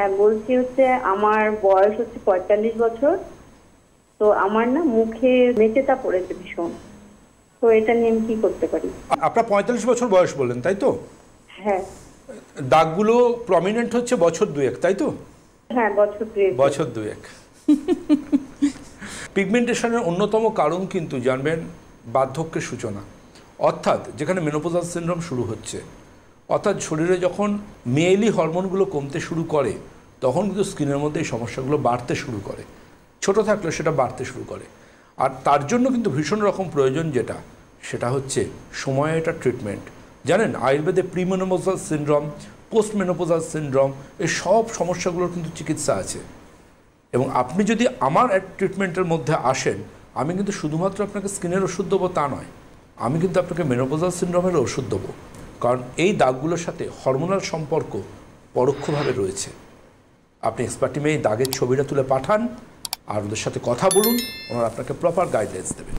হ্যাঁ বলছি হচ্ছে আমার বয়স হচ্ছে পঁয়তাল্লিশ বছর তো আমার না মুখে মেচেতা পড়েছে ভীষণ তো এটা নিয়ে আমি কি করতে পারি আপনার পঁয়তাল্লিশ বছর বয়স বললেন তাই তো হ্যাঁ দাগগুলো প্রমিনেন্ট হচ্ছে বছর দুয়েক তাই তো হ্যাঁ বছর দুয়েক বছর দুয়েক পিগমেন্টেশনের অন্যতম কারণ কিন্তু জানবেন বার্ধক্যের সূচনা অর্থাৎ যেখানে মেনোপোজাল সিন্ড্রোম শুরু হচ্ছে অর্থাৎ শরীরে যখন মেয়েলি হরমোনগুলো কমতে শুরু করে তখন কিন্তু স্কিনের মধ্যে এই সমস্যাগুলো বাড়তে শুরু করে ছোট থাকলে সেটা বাড়তে শুরু করে আর তার জন্য কিন্তু ভীষণ রকম প্রয়োজন যেটা সেটা হচ্ছে সময়ে এটা ট্রিটমেন্ট জানেন আয়ুর্বেদে প্রিমেনোমোজাল সিন্ড্রম পোস্টমেনোপোজাল সিন্ড্রম এই সব সমস্যাগুলোর কিন্তু চিকিৎসা আছে এবং আপনি যদি আমার এক ট্রিটমেন্টের মধ্যে আসেন আমি কিন্তু শুধুমাত্র আপনাকে স্কিনের ওষুধ দেবো তা নয় আমি কিন্তু আপনাকে মেনোপোজাল সিন্ড্রোমের ওষুধ দেবো কারণ এই দাগগুলোর সাথে হরমোনাল সম্পর্ক পরোক্ষভাবে রয়েছে আপনি এক্সপার্ট টিমে এই দাগের ছবিটা তুলে পাঠান আর ওদের সাথে কথা বলুন ওনারা আপনাকে প্রপার গাইডলাইন্স দেবেন